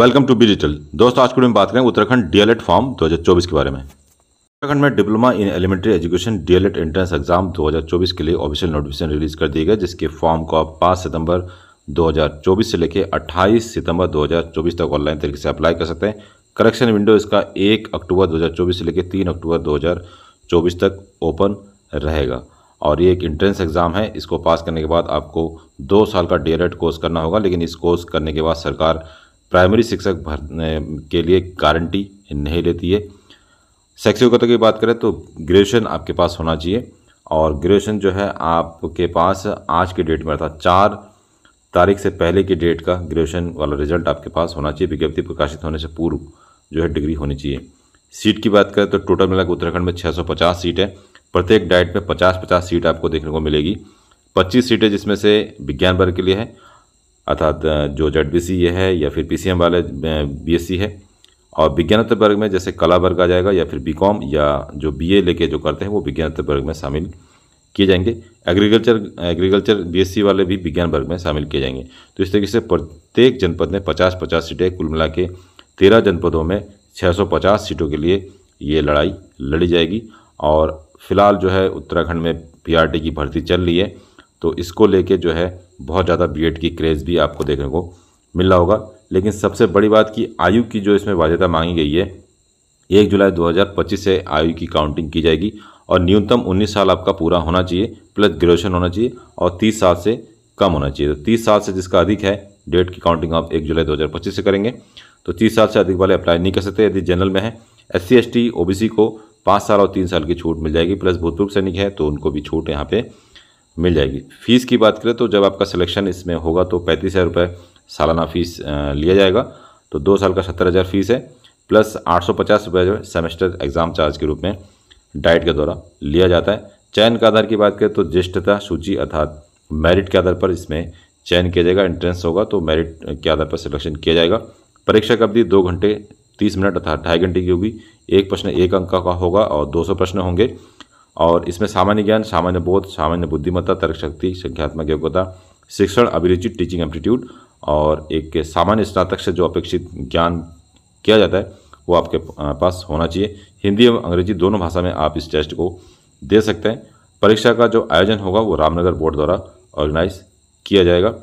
welcome to digital दोस्तों आज के हम बात करें उत्तराखंड डीएलएड फॉर्म 2024 के बारे में उत्तराखंड में diploma in elementary education DElEd entrance exam 2024 के लिए ऑफिशियल नोटिफिकेशन रिलीज कर दिया गया जिसके फॉर्म को आप 5 सितंबर 2024 से लेकर 28 सितंबर 2024 तक ऑनलाइन तरीके से अप्लाई कर सकते हैं करेक्शन विंडो इसका एक अक्टूबर दो से लेकर तीन अक्टूबर दो तक ओपन रहेगा और ये एक इंट्रेंस एग्ज़ाम है इसको पास करने के बाद आपको दो साल का डी कोर्स करना होगा लेकिन इस कोर्स करने के बाद सरकार प्राइमरी शिक्षक भर के लिए गारंटी नहीं लेती है शैक्षिक योग्यता की बात करें तो ग्रेजुएशन आपके पास होना चाहिए और ग्रेजुएशन जो है आपके पास आज के डेट में अर्थात चार तारीख से पहले की डेट का ग्रेजुएशन वाला रिजल्ट आपके पास होना चाहिए विज्ञप्ति प्रकाशित होने से पूर्व जो है डिग्री होनी चाहिए सीट की बात करें तो टोटल मिला उत्तराखंड में 650 सीट है प्रत्येक डाइट में 50-50 सीट आपको देखने को मिलेगी 25 सीटें जिसमें से विज्ञान वर्ग के लिए है अर्थात जो जेड बी ये है या फिर पी वाले बी है और विज्ञान वर्ग में जैसे कला वर्ग आ जाएगा या फिर बीकॉम या जो बीए लेके जो करते हैं वो विज्ञान वर्ग में शामिल किए जाएंगे एग्रीकल्चर एग्रीकल्चर बीएससी वाले भी विज्ञान वर्ग में शामिल किए जाएंगे तो इस तरीके से प्रत्येक जनपद में पचास पचास सीटें कुल मिला के तेरह जनपदों में 650 सीटों के लिए ये लड़ाई लड़ी जाएगी और फिलहाल जो है उत्तराखंड में पीआरटी की भर्ती चल रही है तो इसको लेके जो है बहुत ज़्यादा बी की क्रेज़ भी आपको देखने को मिल रहा होगा लेकिन सबसे बड़ी बात कि आयु की जो इसमें बाध्यता मांगी गई है एक जुलाई 2025 से आयु की काउंटिंग की जाएगी और न्यूनतम 19 साल आपका पूरा होना चाहिए प्लस ग्रेजुएशन होना चाहिए और 30 साल से कम होना चाहिए तो 30 साल से जिसका अधिक है डेट की काउंटिंग आप 1 जुलाई 2025 से करेंगे तो 30 साल से अधिक वाले अप्लाई नहीं कर सकते यदि जनरल में है एस सी को पाँच साल और तीन साल की छूट मिल जाएगी प्लस भूतपूर्व सैनिक है तो उनको भी छूट यहाँ पर मिल जाएगी फ़ीस की बात करें तो जब आपका सिलेक्शन इसमें होगा तो पैंतीस हज़ार रुपये सालाना फ़ीस लिया जाएगा तो दो साल का सत्तर हज़ार फ़ीस है प्लस आठ सौ पचास रुपये जो है सेमेस्टर एग्ज़ाम चार्ज के रूप में डाइट के द्वारा लिया जाता है चयन के आधार की बात करें तो ज्येष्ठता सूची अर्थात मेरिट के आधार पर इसमें चयन किया जाएगा एंट्रेंस होगा तो मेरिट के आधार पर सिलेक्शन किया जाएगा परीक्षा की अवधि दो घंटे तीस मिनट अर्थात ढाई घंटे की होगी एक प्रश्न एक अंक का होगा और दो सौ प्रश्न होंगे और इसमें सामान्य ज्ञान सामान्य बोध सामान्य बुद्धिमत्ता तर्क शक्ति संख्यात्मक योग्यता शिक्षण अभिरुचि टीचिंग एप्टीट्यूड और एक सामान्य स्नातक से जो अपेक्षित ज्ञान किया जाता है वो आपके पास होना चाहिए हिंदी एवं अंग्रेजी दोनों भाषा में आप इस टेस्ट को दे सकते हैं परीक्षा का जो आयोजन होगा वो रामनगर बोर्ड द्वारा ऑर्गेनाइज किया जाएगा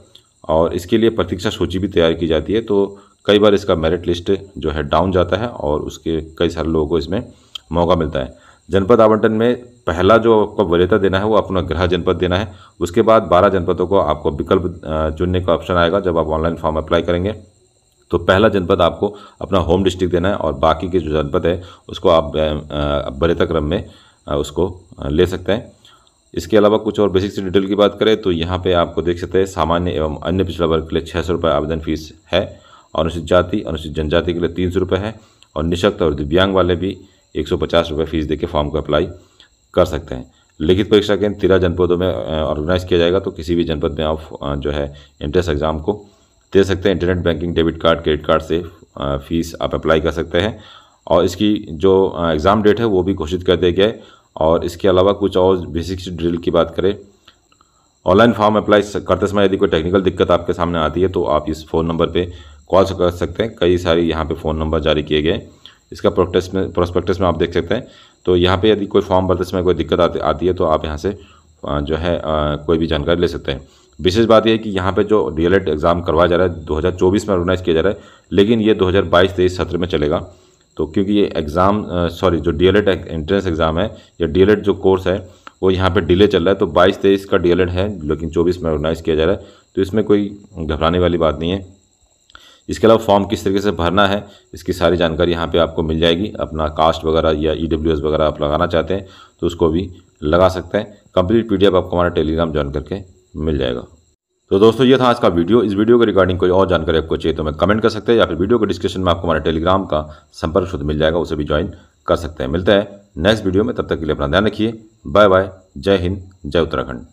और इसके लिए प्रतीक्षा सूची भी तैयार की जाती है तो कई बार इसका मेरिट लिस्ट जो है डाउन जाता है और उसके कई सारे लोगों को इसमें मौका मिलता है जनपद आवंटन में पहला जो आपको वरीयता देना है वो अपना गृह जनपद देना है उसके बाद बारह जनपदों को आपको विकल्प चुनने का ऑप्शन आएगा जब आप ऑनलाइन फॉर्म अप्लाई करेंगे तो पहला जनपद आपको अपना होम डिस्ट्रिक्ट देना है और बाकी के जो जनपद है उसको आप वरीयता क्रम में उसको ले सकते हैं इसके अलावा कुछ और बेसिक से डिटेल की बात करें तो यहाँ पे आपको देख सकते हैं सामान्य एवं अन्य पिछड़ा वर्ग के लिए छः सौ रुपये आवेदन फीस है अनुसूचित जाति अनुसूचित जनजाति के लिए तीन सौ रुपये है और निशक्त और दिव्यांग वाले भी एक सौ पचास रुपये फ़ीस देके फॉर्म को अप्लाई कर सकते हैं लिखित परीक्षा केंद्र तेरह जनपदों में ऑर्गेनाइज किया जाएगा तो किसी भी जनपद में आप जो है एंट्रेंस एग्ज़ाम को दे सकते हैं internet banking debit card credit card से फ़ीस आप अप्लाई कर सकते हैं और इसकी जो एग्ज़ाम डेट है वो भी घोषित कर दिया गया है और इसके अलावा कुछ और बेसिक्स ड्रिल की बात करें ऑनलाइन फॉर्म अप्लाई करते समय यदि कोई टेक्निकल दिक्कत आपके सामने आती है तो आप इस फ़ोन नंबर पे कॉल कर सकते हैं कई सारी यहाँ पे फ़ोन नंबर जारी किए गए इसका प्रोटेक्स में प्रोस्पेक्टस में आप देख सकते हैं तो यहाँ पे यदि कोई फॉर्म भरते समय कोई दिक्कत आती आती है तो आप यहाँ से जो है कोई भी जानकारी ले सकते हैं विशेष बात यह है कि यहाँ पे जो डी एग्ज़ाम करवाया जा रहा है 2024 में ऑर्गेनाइज किया जा रहा है लेकिन ये 2022 तेईस सत्र में चलेगा तो क्योंकि ये एग्ज़ाम सॉरी जो डी एंट्रेंस एग्ज़ाम है या डी जो कोर्स है वो यहाँ पर डिले चल रहा है तो बाईस तेईस का डी है लेकिन चौबीस में ऑर्गेनाइज़ किया जा रहा है तो इसमें कोई घबराने वाली बात नहीं है इसके अलावा फॉर्म किस तरीके से भरना है इसकी सारी जानकारी यहाँ पे आपको मिल जाएगी अपना कास्ट वगैरह या ई e वगैरह आप लगाना चाहते हैं तो उसको भी लगा सकते हैं कंप्लीट पी आपको हमारा टेलीग्राम ज्वाइन करके मिल जाएगा तो दोस्तों ये था आज का वीडियो इस वीडियो के रिगार्डिंग कोई और जानकारी आपको चाहिए तो मैं कमेंट कर सकते हैं या फिर वीडियो के डिस्क्रिप्शन में आपको हमारे टेलीग्राम का संपर्क शुद्ध मिल जाएगा उसे भी ज्वाइन कर सकते हैं मिलते हैं नेक्स्ट वीडियो में तब तक के लिए अपना ध्यान रखिए बाय बाय जय हिंद जय उत्तराखंड